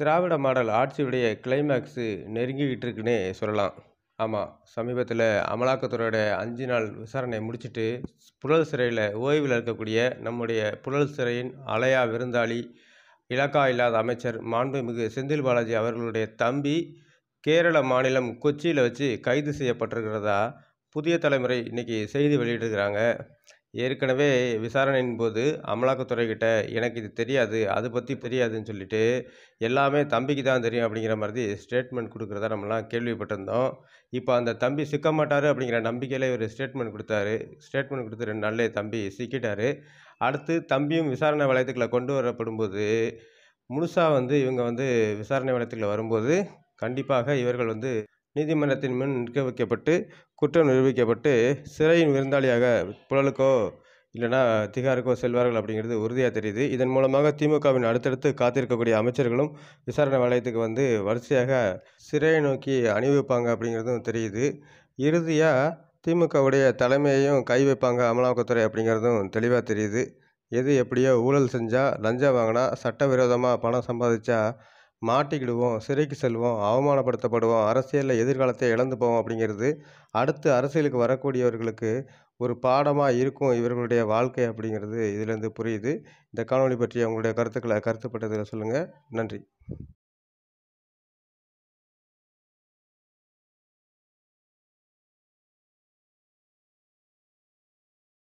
திராவிட model ஆட்சியுடைய climax நெருங்கிக்கிட்டு இருக்குன்னே சொல்லலாம் ஆமாம் சமீபத்தில் அமலாக்கத்துறையோட அஞ்சு நாள் விசாரணை முடிச்சுட்டு புழல் சிறையில் ஓய்வில் இருக்கக்கூடிய நம்முடைய புழல் சிறையின் அலையா விருந்தாளி இலாக்கா இல்லாத அமைச்சர் மாண்புமிகு செந்தில் பாலாஜி அவர்களுடைய தம்பி கேரள மாநிலம் கொச்சியில் வச்சு கைது செய்யப்பட்டிருக்கிறதா புதிய தலைமுறை இன்றைக்கி செய்தி வெளியிட்டிருக்கிறாங்க ஏற்கனவே விசாரணையின் போது அமலாக்கத்துறைக்கிட்ட எனக்கு இது தெரியாது அது பற்றி தெரியாதுன்னு சொல்லிட்டு எல்லாமே தம்பிக்கு தான் தெரியும் அப்படிங்கிற மாதிரி ஸ்டேட்மெண்ட் கொடுக்குறதா நம்மலாம் கேள்விப்பட்டிருந்தோம் இப்போ அந்த தம்பி சிக்க மாட்டார் அப்படிங்கிற நம்பிக்கையில் இவர் ஸ்டேட்மெண்ட் கொடுத்தாரு ஸ்டேட்மெண்ட் கொடுத்து ரெண்டு நாளே தம்பி சிக்கிட்டார் அடுத்து தம்பியும் விசாரணை வளையத்துக்குள்ளே கொண்டு வரப்படும்போது முழுசாக வந்து இவங்க வந்து விசாரணை வளையத்துக்குள்ளே வரும்போது கண்டிப்பாக இவர்கள் வந்து நீதிமன்றத்தின் முன் நிற்க வைக்கப்பட்டு குற்றம் நிரூபிக்கப்பட்டு சிறையின் விருந்தாளியாக புழலுக்கோ இல்லைனா திகாருக்கோ செல்வார்கள் அப்படிங்கிறது உறுதியாக தெரியுது இதன் மூலமாக திமுகவின் அடுத்தடுத்து காத்திருக்கக்கூடிய அமைச்சர்களும் விசாரணை வளையத்துக்கு வந்து வரிசையாக சிறையை நோக்கி அணிவிப்பாங்க அப்படிங்கிறதும் தெரியுது இறுதியாக திமுகவுடைய தலைமையையும் கை வைப்பாங்க அமலாக்கத்துறை அப்படிங்கிறதும் தெளிவாக தெரியுது எது எப்படியோ ஊழல் செஞ்சால் லஞ்சம் வாங்கினா சட்டவிரோதமாக பணம் சம்பாதிச்சா மாட்டிக்கிடுவோம் சிறைக்கு செல்வோம் அவமானப்படுத்தப்படுவோம் அரசியலில் எதிர்காலத்தை இழந்து போவோம் அப்படிங்கிறது அடுத்து அரசியலுக்கு வரக்கூடியவர்களுக்கு ஒரு பாடமாக இருக்கும் இவர்களுடைய வாழ்க்கை அப்படிங்கிறது இதிலேருந்து புரியுது இந்த காணொளி பற்றி உங்களுடைய கருத்துக்களை கருத்துப்பட்டதில் சொல்லுங்கள் நன்றி